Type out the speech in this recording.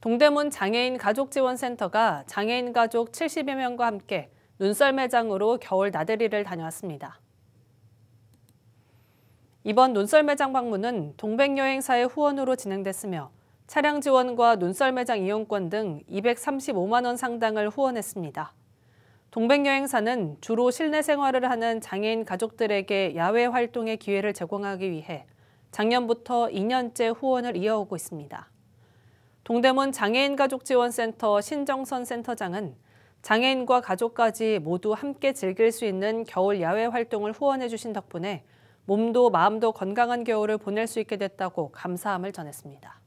동대문 장애인 가족지원센터가 장애인 가족 70여 명과 함께 눈썰 매장으로 겨울 나들이를 다녀왔습니다. 이번 눈썰 매장 방문은 동백여행사의 후원으로 진행됐으며 차량 지원과 눈썰 매장 이용권 등 235만 원 상당을 후원했습니다. 동백여행사는 주로 실내 생활을 하는 장애인 가족들에게 야외 활동의 기회를 제공하기 위해 작년부터 2년째 후원을 이어오고 있습니다. 동대문 장애인가족지원센터 신정선 센터장은 장애인과 가족까지 모두 함께 즐길 수 있는 겨울 야외 활동을 후원해 주신 덕분에 몸도 마음도 건강한 겨울을 보낼 수 있게 됐다고 감사함을 전했습니다.